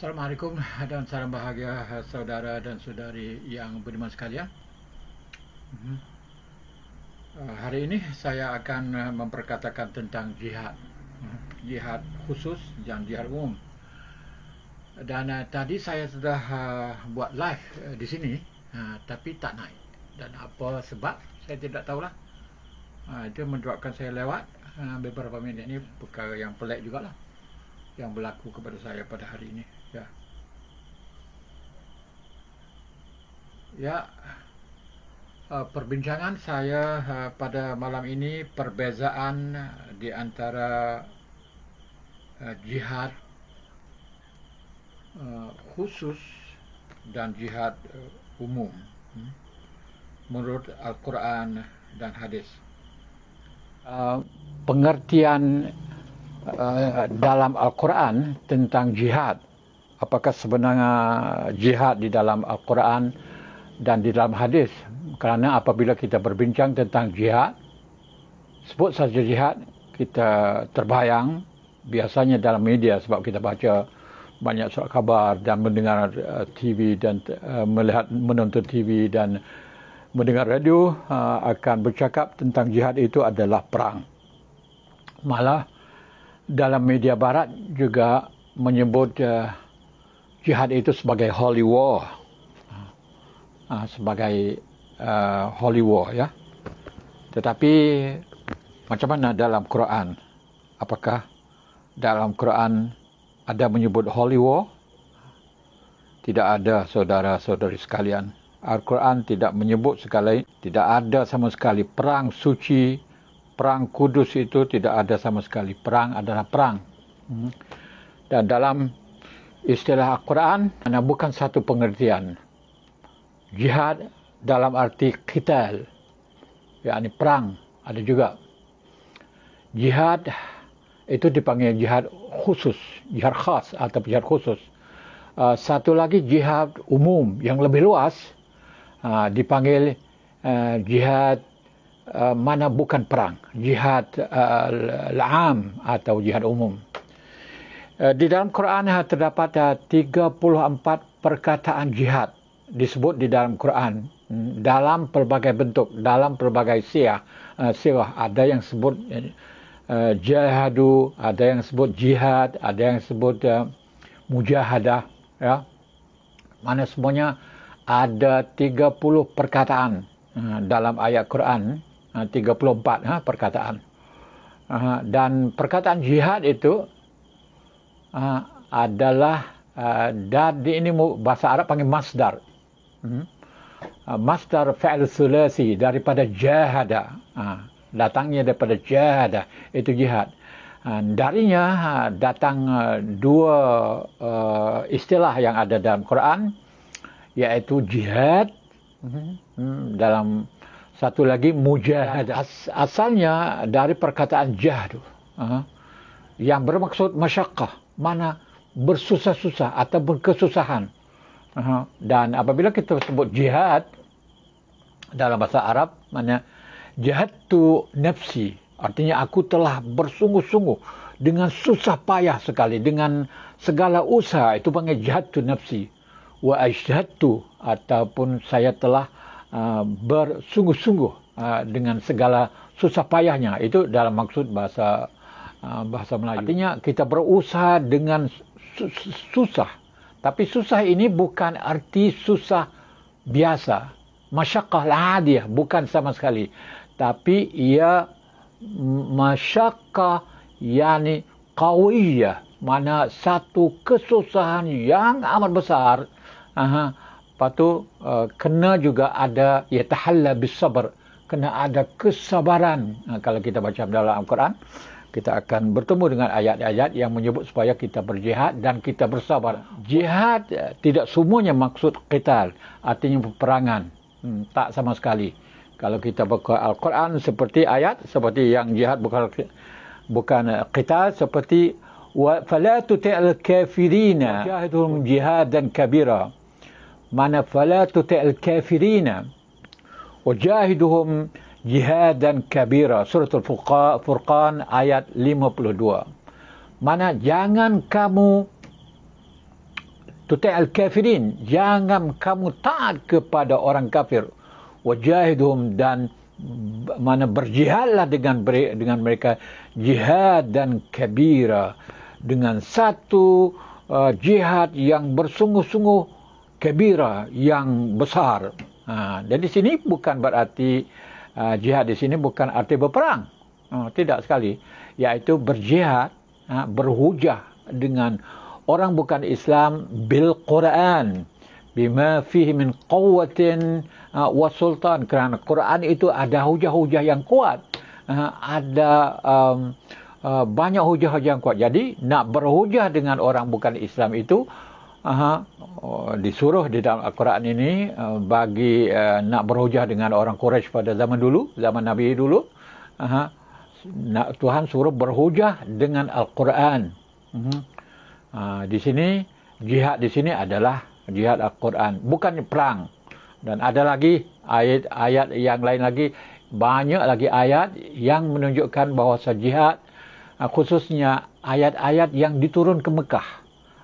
Assalamualaikum dan salam bahagia eh, saudara dan saudari yang beriman sekalian. Mhm. Eh, hari ini saya akan eh, memperkatakan tentang jihad. Mhm. Jihad khusus dan jihad umum. Dan tadi saya sudah buat live di sini tapi tak naik. Dan apa sebab saya tidak tahulah. Uh, itu menjawabkan saya lewat beberapa minit ini perkara yang pelik jugalah yang berlaku kepada saya pada hari ini. Ya, eh, perbincangan saya eh, pada malam ini perbezaan di antara eh, jihad khusus dan jihad umum hmm, menurut Al-Quran dan Hadis. Pengertian dalam Al-Quran tentang jihad, apakah sebenarnya jihad di dalam Al-Quran? dan di dalam hadis kerana apabila kita berbincang tentang jihad sebut saja jihad kita terbayang biasanya dalam media sebab kita baca banyak surat khabar dan mendengar eh, TV dan eh, melihat menonton TV dan mendengar radio eh, akan bercakap tentang jihad itu adalah perang malah dalam media barat juga menyebut jihad itu sebagai holy war uh, sebagai uh, holy war ya. Tetapi macam mana dalam Quran? Apakah dalam Quran ada menyebut holy war? Tidak ada saudara-saudari sekalian. Al-Quran tidak menyebut sekali, tidak ada sama sekali perang suci, perang kudus itu tidak ada sama sekali. Perang adalah perang. Hmm. Dan dalam istilah Al-Quran, bukan satu pengertian jihad dalam arti qital yakni perang ada juga jihad itu dipanggil jihad khusus jihad khas atau jihad khusus ah, satu lagi jihad umum yang lebih luas ah, dipanggil ah, jihad mana bukan perang jihad uh, am atau jihad umum di dalam Quran terdapat uh, 34 perkataan jihad disebut di dalam Quran hmm, dalam pelbagai bentuk dalam pelbagai siyah eh, sirah ada yang sebut eh, eh, jihadu ada yang sebut jihad ada yang sebut mujahadah ya mana semuanya ada 30 perkataan dalam ayat Quran 34 ha, perkataan dan perkataan jihad itu adalah dan ini bahasa Arab panggil masdar Hmm? Ah, masdar fi'l sulasi daripada jahada. Ah, datangnya daripada jahada. Itu jihad. Ah, darinya datang dua istilah yang ada dalam Quran. Iaitu jihad. Hmm? Hmm, dalam satu lagi mujahadah. Asalnya dari perkataan jahadu. Yang bermaksud masyakah. Mana bersusah-susah atau berkesusahan. Uh-huh. Dan apabila kita sebut jihad dalam bahasa Arab, maknanya jihad tu nafsi. Artinya aku telah bersungguh-sungguh dengan susah payah sekali dengan segala usaha itu panggil jihad tu nafsi. Wa tu ataupun saya telah uh, bersungguh-sungguh uh, dengan segala susah payahnya. Itu dalam maksud bahasa uh, bahasa Melayu. Artinya kita berusaha dengan susah tapi susah ini bukan arti susah biasa. Masyakah lah dia, Bukan sama sekali. Tapi ia masyakah yani qawiyah. Mana satu kesusahan yang amat besar. Aha. Lepas tu uh, kena juga ada ya tahalla, bisabar. Kena ada kesabaran. Uh, kalau kita baca dalam Al-Quran kita akan bertemu dengan ayat-ayat yang menyebut supaya kita berjihad dan kita bersabar. Jihad eh, tidak semuanya maksud qital, artinya peperangan. Hmm, tak sama sekali. Kalau kita buka Al-Quran seperti ayat seperti yang jihad bukan bukan eh, qital seperti فَلَا fala الْكَافِرِينَ kafirina جِهَادًا كَبِيرًا kabira. Mana fala tuti'il kafirina jihad dan kabira suratul furqan ayat 52 mana jangan kamu tutai al kafirin jangan kamu taat kepada orang kafir wajahidhum dan mana berjihadlah dengan dengan mereka jihad dan kabira dengan satu uh, jihad yang bersungguh-sungguh kabira yang besar ha, dan di sini bukan berarti Ah, jihad di sini bukan arti berperang. Uh, tidak sekali. Iaitu berjihad, uh, berhujah dengan orang bukan Islam bil Quran bima fihi min quwwatin uh, wa sultan kerana Quran itu ada hujah-hujah yang kuat uh, ada um, uh, banyak hujah-hujah yang kuat jadi nak berhujah dengan orang bukan Islam itu uh, Oh, disuruh di dalam Al-Quran ini uh, bagi uh, nak berhujah dengan orang Quraisy pada zaman dulu, zaman Nabi dulu. uh Nak, Tuhan suruh berhujah dengan Al-Quran. uh Uh, di sini, jihad di sini adalah jihad Al-Quran. Bukan perang. Dan ada lagi ayat-ayat yang lain lagi. Banyak lagi ayat yang menunjukkan bahawa jihad uh, khususnya ayat-ayat yang diturun ke Mekah.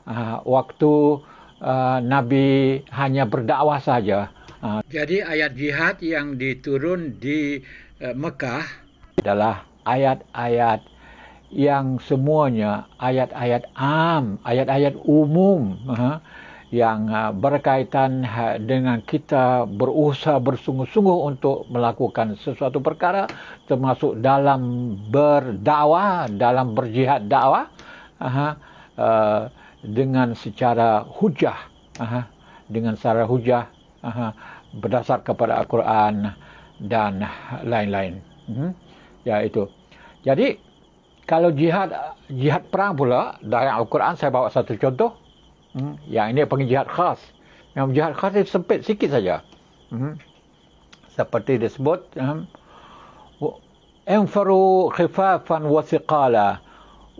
Uh, waktu... Ah, Nabi hanya berdakwah saja. Uh, Jadi ayat jihad yang diturun di uh, Mekah adalah ayat-ayat yang semuanya ayat-ayat am, ayat-ayat umum uh, yang uh, berkaitan uh, dengan kita berusaha bersungguh-sungguh untuk melakukan sesuatu perkara termasuk dalam berdakwah, dalam berjihad dakwah. Uh, uh, dengan secara hujah aha, dengan secara hujah aha, berdasar kepada Al-Quran dan lain-lain hmm? ya itu jadi kalau jihad jihad perang pula dari Al-Quran saya bawa satu contoh hmm? yang ini panggil jihad khas yang jihad khas itu sempit sikit saja hmm? seperti disebut hmm? enfaru khifafan wasiqala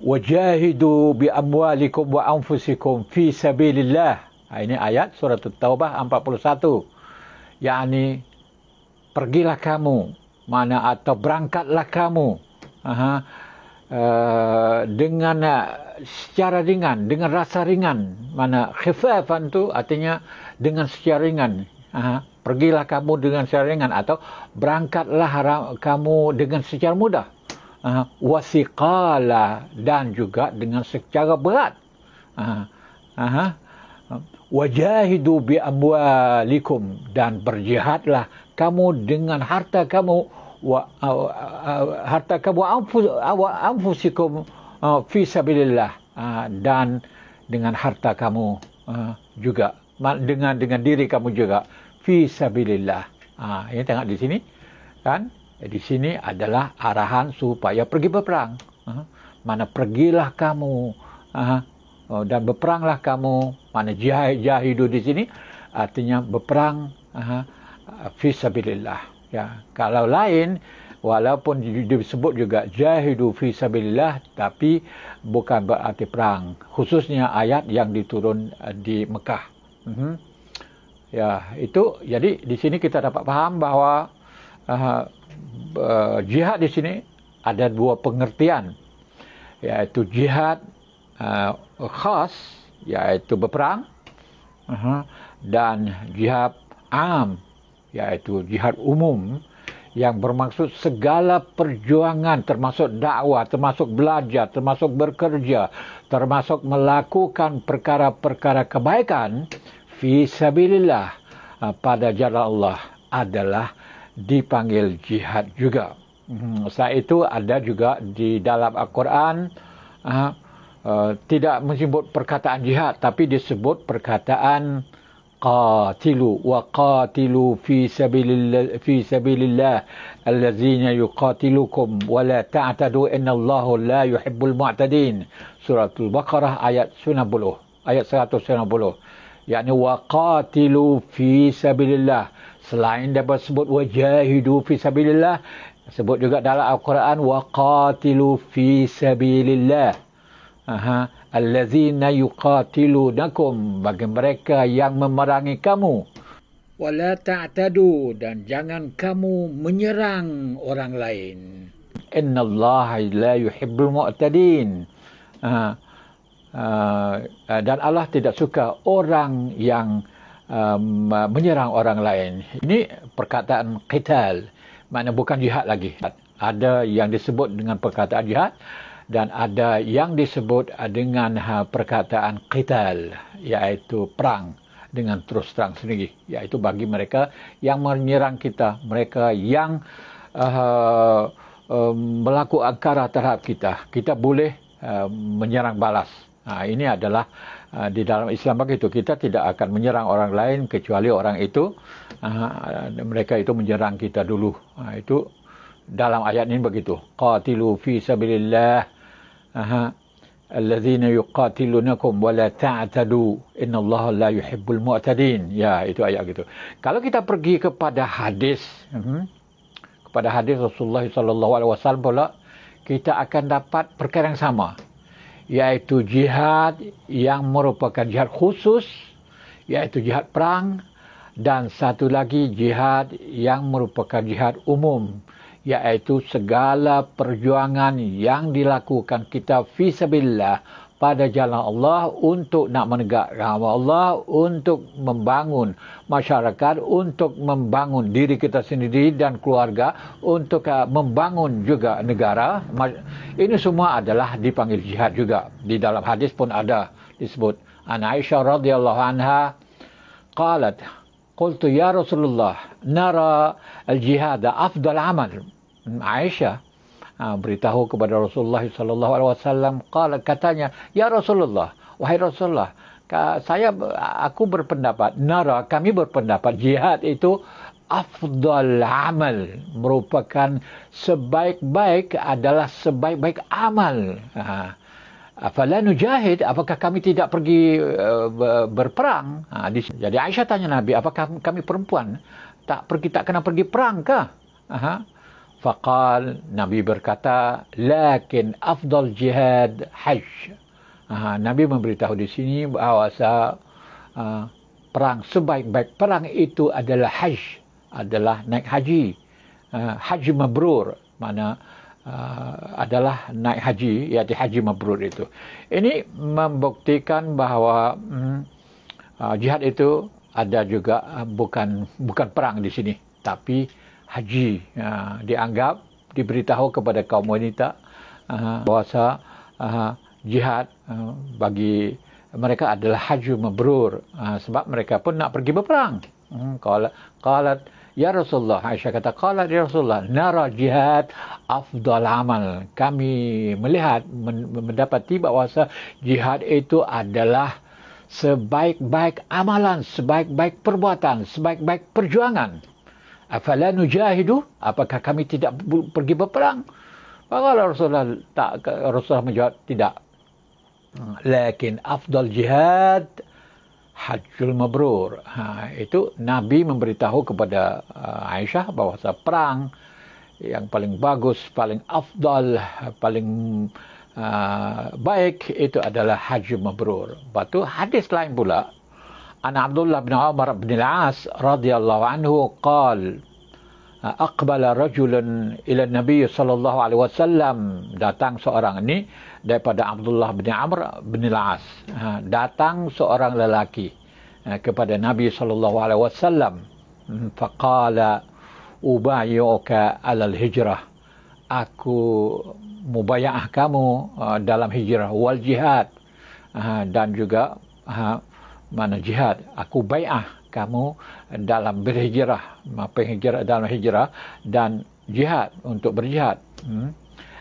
wajahidu bi amwalikum wa anfusikum fi sabilillah. Ha, ini ayat surah Taubah 41. Yani pergilah kamu mana atau berangkatlah kamu. Uh, dengan uh, secara ringan dengan rasa ringan mana khifafan tu artinya dengan secara ringan uh, pergilah kamu dengan secara ringan atau berangkatlah kamu dengan secara mudah uh, wasiqala dan juga dengan secara berat. Ah, Wajahidu bi amwalikum dan berjihadlah kamu dengan harta kamu wa, harta kamu anfus, anfusikum fi sabilillah ah, dan dengan harta kamu juga dengan dengan diri kamu juga fi sabilillah. Ah, ini tengok di sini kan Eh, di sini adalah arahan supaya pergi berperang. Mana pergilah kamu oh, dan berperanglah kamu. Mana jahid jahidu di sini artinya berperang fisabilillah. Ya, kalau lain walaupun disebut juga jahidu fisabilillah tapi bukan berarti perang. Khususnya ayat yang diturun eh, di Mekah. Mhm. Ya, itu jadi di sini kita dapat faham bahawa Eh, jihad di sini ada dua pengertian yaitu jihad uh, khas yaitu berperang uh -huh, dan jihad am yaitu jihad umum yang bermaksud segala perjuangan termasuk dakwah termasuk belajar termasuk bekerja termasuk melakukan perkara-perkara kebaikan fi sabilillah eh, pada jalan Allah adalah dipanggil jihad juga. Hmm, Selain itu ada juga di dalam Al-Quran uh, uh, tidak menyebut perkataan jihad tapi disebut perkataan qatilu wa qatilu fi sabilillah fi sabilillah allazina yuqatilukum wa la ta'tadu innallaha la yuhibbul mu'tadin surah al-baqarah ayat 90 ayat 190 yakni wa qatilu fi sabilillah selain daripada sebut wajahidu fi sabilillah sebut juga dalam al-Quran waqatilu fi sabilillah aha allazina yuqatilunakum bagi mereka yang memerangi kamu wala ta'tadu dan jangan kamu menyerang orang lain innallaha la yuhibbul mu'tadin uh, uh, dan Allah tidak suka orang yang um, menyerang orang lain. Ini perkataan qital, maknanya bukan jihad lagi. Ada yang disebut dengan perkataan jihad dan ada yang disebut dengan ha, perkataan qital, iaitu perang dengan terus terang sendiri. Iaitu bagi mereka yang menyerang kita, mereka yang uh, um, melakukan akara terhadap kita. Kita boleh uh, menyerang balas. Nah, ha, ini adalah uh, di dalam Islam begitu. Kita tidak akan menyerang orang lain kecuali orang itu uh, mereka itu menyerang kita dulu. Nah, itu dalam ayat ini begitu. Qatilu fi sabilillah. Aha. Alladzina yuqatilunakum wa la inna allah la yuhibbul mu'tadin. Ya, itu ayat gitu. Kalau kita pergi kepada hadis, hmm, kepada hadis Rasulullah sallallahu alaihi wasallam pula, kita akan dapat perkara yang sama yaitu jihad yang merupakan jihad khusus yaitu jihad perang dan satu lagi jihad yang merupakan jihad umum yaitu segala perjuangan yang dilakukan kita fi fisabilillah pada jalan Allah untuk nak menegak agama Allah untuk membangun masyarakat untuk membangun diri kita sendiri dan keluarga untuk uh, membangun juga negara ini semua adalah dipanggil jihad juga di dalam hadis pun ada disebut An Aisyah radhiyallahu anha qalat qultu ya Rasulullah nara al jihad afdal amal Aisyah Ha, beritahu kepada Rasulullah sallallahu alaihi wasallam qala katanya ya Rasulullah wahai Rasulullah saya aku berpendapat nara kami berpendapat jihad itu afdal amal merupakan sebaik-baik adalah sebaik-baik amal ha. Afala nujahid? Apakah kami tidak pergi uh, berperang? Ha, di, jadi Aisyah tanya Nabi, apakah kami perempuan tak pergi tak kena pergi perang kah? Aha. Fakal Nabi berkata, "Lakin afdal jihad hajj." Aha, Nabi memberitahu di sini bahawa uh, ah, perang sebaik-baik perang itu adalah hajj, adalah naik haji. Uh, haji mabrur mana uh, adalah naik haji iaitu haji mabrur itu. Ini membuktikan bahawa um, jihad itu ada juga bukan bukan perang di sini tapi haji uh, dianggap diberitahu kepada kaum wanita uh, ya, bahawa uh, ya, jihad uh, bagi mereka adalah haji mabrur uh, sebab mereka pun nak pergi berperang qalat hmm, qalat ya rasulullah Aisyah kata qalat ya rasulullah nara jihad afdal amal kami melihat mendapati bahawa jihad itu adalah sebaik-baik amalan, sebaik-baik perbuatan, sebaik-baik perjuangan afala nujahidu apakah kami tidak pergi berperang maka Rasulullah tak Rasulullah menjawab tidak lakin afdal jihad hajjul mabrur ha, itu Nabi memberitahu kepada uh, Aisyah bahawa perang yang paling bagus paling afdal paling uh, baik itu adalah hajjul mabrur batu hadis lain pula عن عبد الله بن عمر بن العاص رضي الله عنه قال أقبل رجل إلى النبي صلى الله عليه وسلم datang seorang ini daripada Abdullah bin Amr bin Al-As ha, datang seorang lelaki ha, kepada Nabi sallallahu alaihi wasallam hmm, faqala ubayyuka ala al-hijrah aku mubayyah kamu ha, dalam hijrah wal jihad dan juga mana jihad aku bai'ah kamu dalam berhijrah apa hijrah dalam hijrah dan jihad untuk berjihad hmm?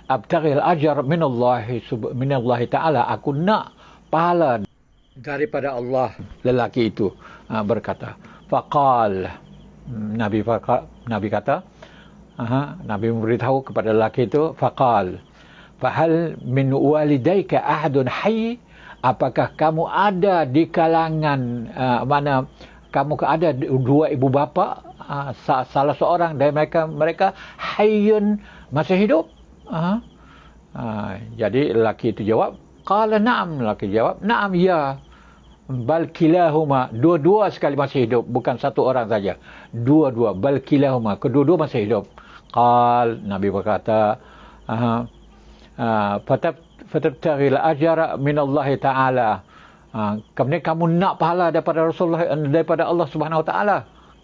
abtaghil ajar minallahi minallahi taala aku nak pahala daripada Allah lelaki itu ha, berkata faqal hmm, nabi faqal, nabi kata aha, nabi memberitahu kepada lelaki itu faqal fahal min walidayka ahadun hayy apakah kamu ada di kalangan uh, mana kamu ada dua ibu bapa uh, salah seorang dari mereka mereka hayun masih hidup uh-huh. uh, jadi lelaki itu jawab kalau na'am lelaki jawab na'am ya bal dua-dua sekali masih hidup bukan satu orang saja dua-dua bal kedua-dua masih hidup qal nabi berkata uh, uh, fatabtaghi al-ajra min Allah Taala. Ha, kemudian kamu nak pahala daripada Rasulullah eh, daripada Allah Subhanahu Wa Taala.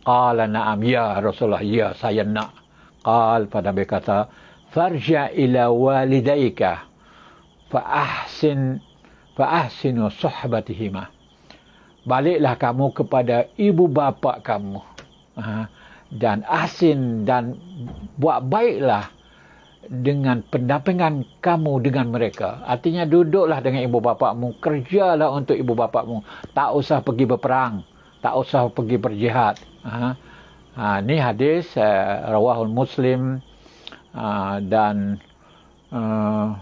Qala na'am ya Rasulullah ya saya nak. Qal pada Nabi kata farja ila walidayka fa ahsin fa ahsinu suhbatihima. Baliklah kamu kepada ibu bapa kamu. Ha, dan ahsin dan buat baiklah dengan pendampingan kamu dengan mereka. Artinya duduklah dengan ibu bapakmu, kerjalah untuk ibu bapakmu. Tak usah pergi berperang, tak usah pergi berjihad. Ha. Ha, ini hadis eh, rawahul muslim uh, dan uh,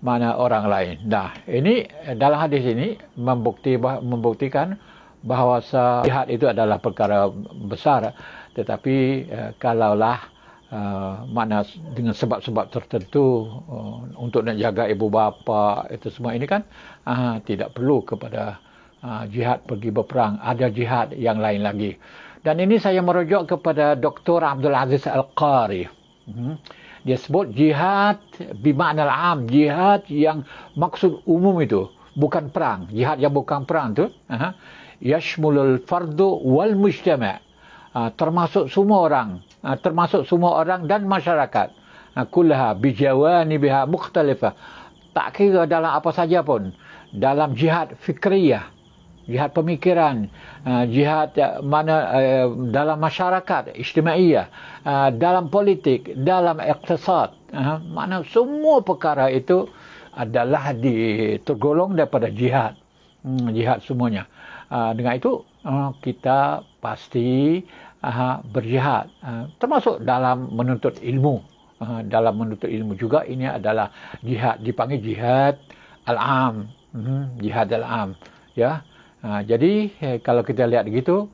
mana orang lain. Nah, ini eh, dalam hadis ini membukti, membuktikan bahawa jihad itu adalah perkara besar. Tetapi uh, kalaulah Uh, makna dengan sebab-sebab tertentu uh, untuk nak jaga ibu bapa itu semua ini kan uh, tidak perlu kepada uh, jihad pergi berperang ada jihad yang lain lagi dan ini saya merujuk kepada Dr. Abdul Aziz Al-Qari uh-huh. dia sebut jihad bimakna al-am jihad yang maksud umum itu bukan perang jihad yang bukan perang tu uh-huh. yashmulul fardu wal mujtama' Ah, termasuk semua orang ah, termasuk semua orang dan masyarakat ah, kullaha bijawani biha mukhtalifah tak kira dalam apa saja pun dalam jihad fikriyah jihad pemikiran jihad mana eh, dalam masyarakat ijtimaiyah dalam politik dalam iktisad mana semua perkara itu adalah tergolong daripada jihad hmm, jihad semuanya Ah, dengan itu ah, kita pasti ah, berjihad termasuk dalam menuntut ilmu dalam menuntut ilmu juga ini adalah jihad dipanggil jihad al-am mhm, jihad al-am ya jadi eh, kalau kita lihat begitu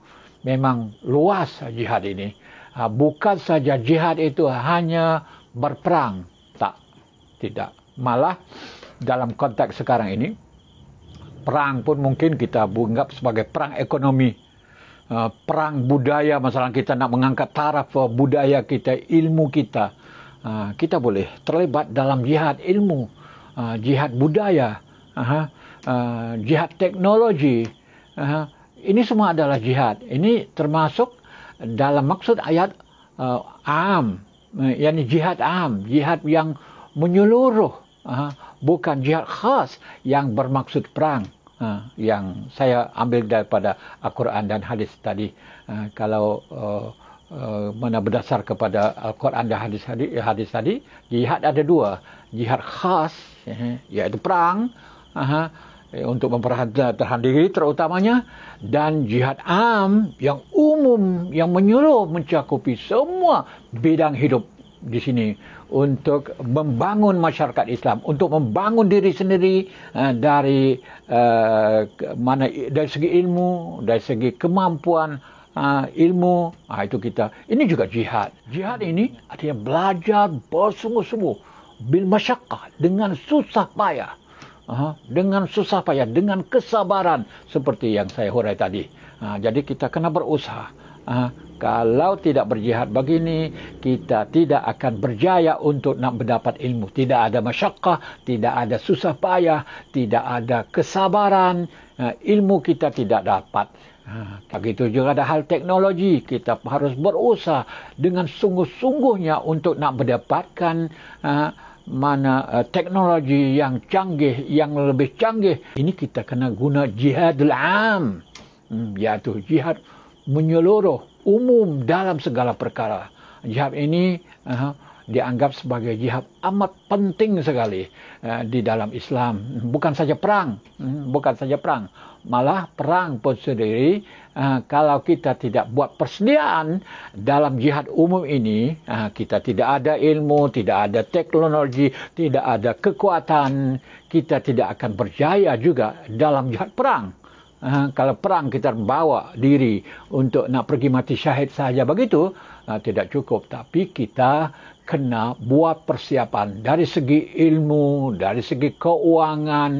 memang luas jihad ini bukan saja jihad itu hanya berperang tak tidak malah dalam konteks sekarang ini perang pun mungkin kita anggap sebagai perang ekonomi ah, perang budaya masalah kita nak mengangkat taraf ah, budaya kita ilmu kita ah, kita boleh terlibat dalam jihad ilmu jihad budaya jihad teknologi ini semua adalah jihad ini termasuk dalam maksud ayat am yakni jihad am jihad yang menyeluruh uh, bukan jihad khas yang bermaksud perang uh, yang saya ambil daripada Al-Quran dan hadis tadi ha, uh, kalau uh, mana berdasar kepada Al-Quran dan hadis, hadis hadis tadi jihad ada dua jihad khas eh, iaitu perang uh, untuk memperhatikan diri terutamanya dan jihad am yang umum yang menyeluruh mencakupi semua bidang hidup di sini untuk membangun masyarakat Islam, untuk membangun diri sendiri eh, dari eh, mana dari segi ilmu, dari segi kemampuan eh, ilmu, ah, itu kita. Ini juga jihad. Jihad ini artinya belajar bersungguh-sungguh bil masyakkah dengan susah payah. dengan susah payah, dengan kesabaran seperti yang saya huraikan tadi. Ah, jadi kita kena berusaha. Uh, kalau tidak berjihad begini, kita tidak akan berjaya untuk nak mendapat ilmu. Tidak ada masyakah, tidak ada susah payah, tidak ada kesabaran. Uh, ilmu kita tidak dapat. Ha, begitu juga ada hal teknologi. Kita harus berusaha dengan sungguh-sungguhnya untuk nak mendapatkan uh, mana uh, teknologi yang canggih, yang lebih canggih. Ini kita kena guna jihadul am. Hmm, iaitu jihad menyeluruh umum dalam segala perkara. Jihad ini uh, dianggap sebagai jihad amat penting sekali uh, di dalam Islam. Bukan saja perang, hmm, bukan saja perang, malah perang pun sendiri. Uh, kalau kita tidak buat persediaan dalam jihad umum ini, uh, kita tidak ada ilmu, tidak ada teknologi, tidak ada kekuatan, kita tidak akan berjaya juga dalam jihad perang. Uh, kalau perang kita bawa diri untuk nak pergi mati syahid sahaja begitu, uh, tidak cukup. Tapi kita kena buat persiapan dari segi ilmu, dari segi keuangan,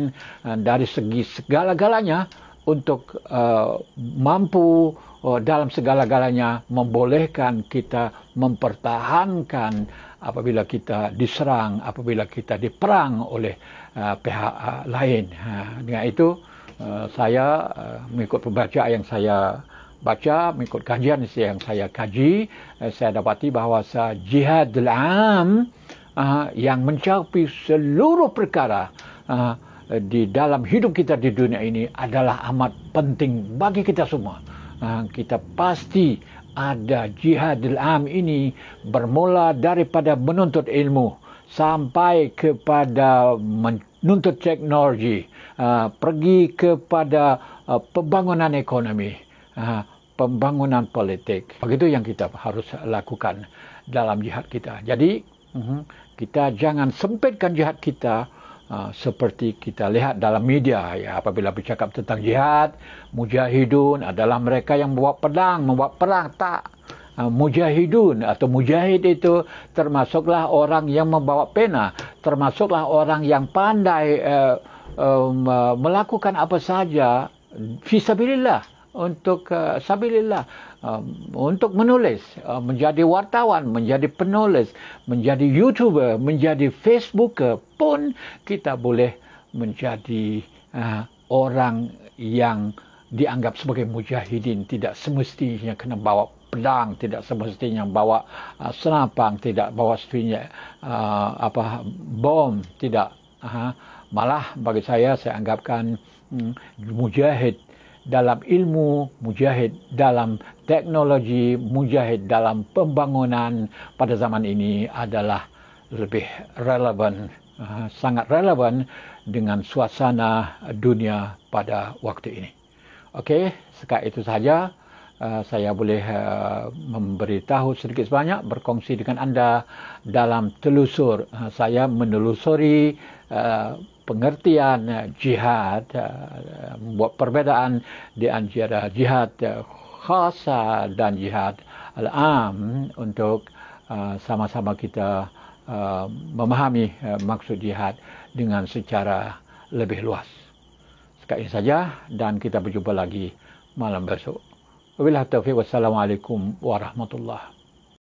uh, dari segi segala-galanya untuk uh, mampu uh, dalam segala-galanya membolehkan kita mempertahankan apabila kita diserang, apabila kita diperang oleh uh, pihak uh, lain. Uh, dengan itu, Eh, saya eh, mengikut pembaca yang saya baca, mengikut kajian yang saya kaji, eh, saya dapati bahawa jihad al-am yang mencapai seluruh perkara di dalam hidup kita di dunia ini adalah amat penting bagi kita semua. kita pasti ada jihad al-am ini bermula daripada menuntut ilmu sampai kepada mencari nuntut teknologi, uh, pergi kepada uh, pembangunan ekonomi, uh, pembangunan politik. Begitu yang kita harus lakukan dalam jihad kita. Jadi, uh-huh, kita jangan sempitkan jihad kita uh, seperti kita lihat dalam media. Ya, apabila bercakap tentang jihad, mujahidun adalah mereka yang membawa pedang, membawa perang. Tak. Ah, mujahidun atau mujahid itu termasuklah orang yang membawa pena, termasuklah orang yang pandai uh, um, uh, melakukan apa saja fisabilillah untuk uh, sabilillah uh, untuk menulis uh, menjadi wartawan menjadi penulis menjadi youtuber menjadi facebooker pun kita boleh menjadi uh, orang yang dianggap sebagai mujahidin tidak semestinya kena bawa pedang tidak semestinya bawa uh, senapang tidak bawa semestinya uh, ah, apa bom tidak uh, malah bagi saya saya anggapkan um, mujahid dalam ilmu mujahid dalam teknologi mujahid dalam pembangunan pada zaman ini adalah lebih relevan uh, sangat relevan dengan suasana dunia pada waktu ini okey sekat itu sahaja uh, saya boleh uh, memberitahu sedikit sebanyak berkongsi dengan anda dalam telusur uh, saya menelusuri uh, pengertian uh, jihad membuat uh, perbedaan di antara jihad uh, khas dan jihad al-am untuk uh, sama-sama kita uh, memahami uh, maksud jihad dengan secara lebih luas. Sekian saja dan kita berjumpa lagi malam besok. وبالله التوفيق والسلام عليكم ورحمة الله